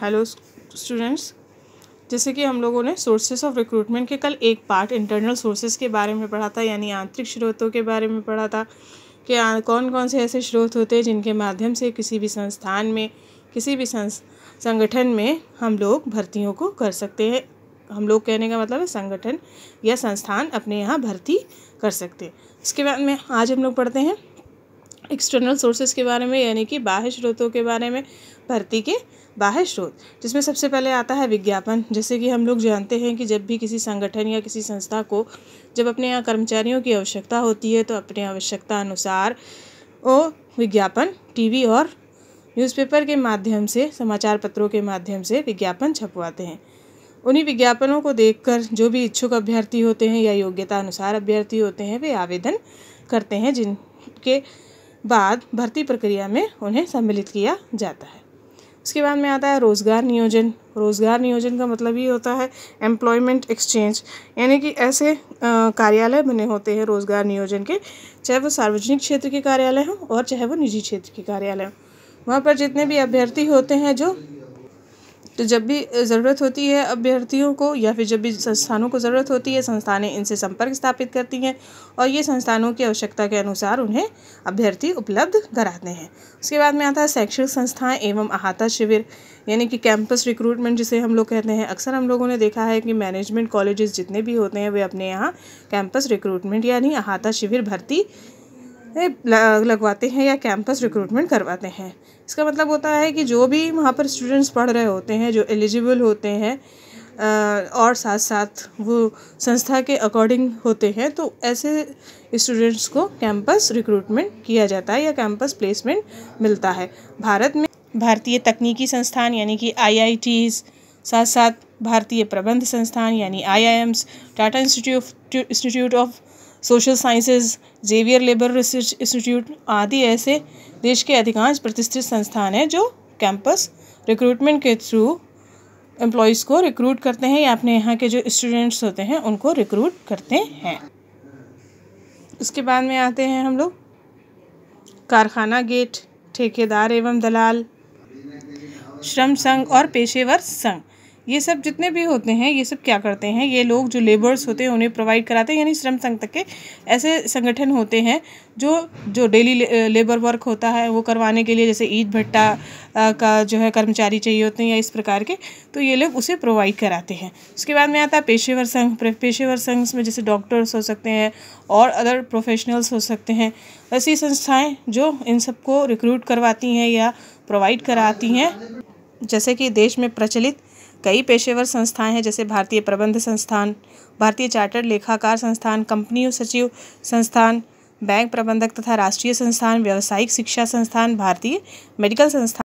hello students जैसे कि हम लोगों ने सोर्सेज ऑफ रिक्रूटमेंट के कल एक पार्ट इंटरनल सोर्सेज के बारे में पढ़ा था यानी आंतरिक स्रोतों के बारे में पढ़ा था कि कौन कौन से ऐसे स्रोत होते हैं जिनके माध्यम से किसी भी संस्थान में किसी भी संगठन में हम लोग भर्तियों को कर सकते हैं हम लोग कहने का मतलब है संगठन या संस्थान अपने यहाँ भर्ती कर सकते हैं इसके बाद में आज हम लोग पढ़ते हैं एक्सटर्नल सोर्सेज के बारे में यानी कि बाह्य स्रोतों के बारे में भर्ती के बाह्य स्रोत जिसमें सबसे पहले आता है विज्ञापन जैसे कि हम लोग जानते हैं कि जब भी किसी संगठन या किसी संस्था को जब अपने यहाँ कर्मचारियों की आवश्यकता होती है तो अपने आवश्यकता अनुसार वो विज्ञापन टीवी और न्यूज़पेपर के माध्यम से समाचार पत्रों के माध्यम से विज्ञापन छपवाते हैं उन्हीं विज्ञापनों को देखकर जो भी इच्छुक अभ्यर्थी होते हैं या योग्यता अनुसार अभ्यर्थी होते हैं वे आवेदन करते हैं जिनके बाद भर्ती प्रक्रिया में उन्हें सम्मिलित किया जाता है उसके बाद में आता है रोज़गार नियोजन रोज़गार नियोजन का मतलब ये होता है एम्प्लॉयमेंट एक्सचेंज यानी कि ऐसे कार्यालय बने होते हैं रोज़गार नियोजन के चाहे वो सार्वजनिक क्षेत्र के कार्यालय हों और चाहे वो निजी क्षेत्र के कार्यालय हों वहाँ पर जितने भी अभ्यर्थी होते हैं जो तो जब भी ज़रूरत होती है अभ्यर्थियों को या फिर जब भी संस्थानों को ज़रूरत होती है संस्थानें इनसे संपर्क स्थापित करती हैं और ये संस्थानों की आवश्यकता के अनुसार उन्हें अभ्यर्थी उपलब्ध कराते हैं उसके बाद में आता है शैक्षणिक संस्थाएँ एवं अहाता शिविर यानी कि कैंपस रिक्रूटमेंट जिसे हम लोग कहते हैं अक्सर हम लोगों ने देखा है कि मैनेजमेंट कॉलेजेस जितने भी होते हैं वे अपने यहाँ कैंपस रिक्रूटमेंट यानी अहाता शिविर भर्ती लगवाते हैं या कैंपस रिक्रूटमेंट करवाते हैं इसका मतलब होता है कि जो भी वहाँ पर स्टूडेंट्स पढ़ रहे होते हैं जो एलिजिबल होते हैं और साथ साथ वो संस्था के अकॉर्डिंग होते हैं तो ऐसे स्टूडेंट्स को कैंपस रिक्रूटमेंट किया जाता है या कैंपस प्लेसमेंट मिलता है भारत में भारतीय तकनीकी संस्थान यानी कि आई साथ साथ भारतीय प्रबंध संस्थान यानी AIIMS Tata institute institute of social sciences Xavier labour research institute आदि ऐसे देश के अधिकांश प्रतिष्ठित संस्थान हैं जो कैंपस रिक्रूटमेंट के थ्रू एम्प्लॉयज़ को रिक्रूट करते हैं या अपने यहाँ के जो स्टूडेंट्स होते हैं उनको रिक्रूट करते हैं उसके बाद में आते हैं हम लोग कारखाना गेट ठेकेदार एवं दलाल श्रम संघ और पेशेवर संघ ये सब जितने भी होते हैं ये सब क्या करते हैं ये लोग जो लेबर्स होते हैं उन्हें प्रोवाइड कराते हैं यानी श्रम संघ तक के ऐसे संगठन होते हैं जो जो डेली लेबर वर्क होता है वो करवाने के लिए जैसे ईद भट्टा uh, का जो है कर्मचारी चाहिए होते हैं या इस प्रकार के तो ये लोग उसे प्रोवाइड कराते हैं उसके बाद में आता है पेशेवर संघ पेशेवर संघ में जैसे डॉक्टर्स हो सकते हैं और अदर प्रोफेशनल्स हो सकते हैं ऐसी संस्थाएँ जो इन सबको रिक्रूट करवाती हैं या प्रोवाइड कराती हैं जैसे कि देश में प्रचलित कई पेशेवर संस्थाएं हैं जैसे भारतीय प्रबंध संस्थान भारतीय चार्टर्ड लेखाकार संस्थान कंपनियों सचिव संस्थान बैंक प्रबंधक तथा राष्ट्रीय संस्थान व्यावसायिक शिक्षा संस्थान भारतीय मेडिकल संस्थान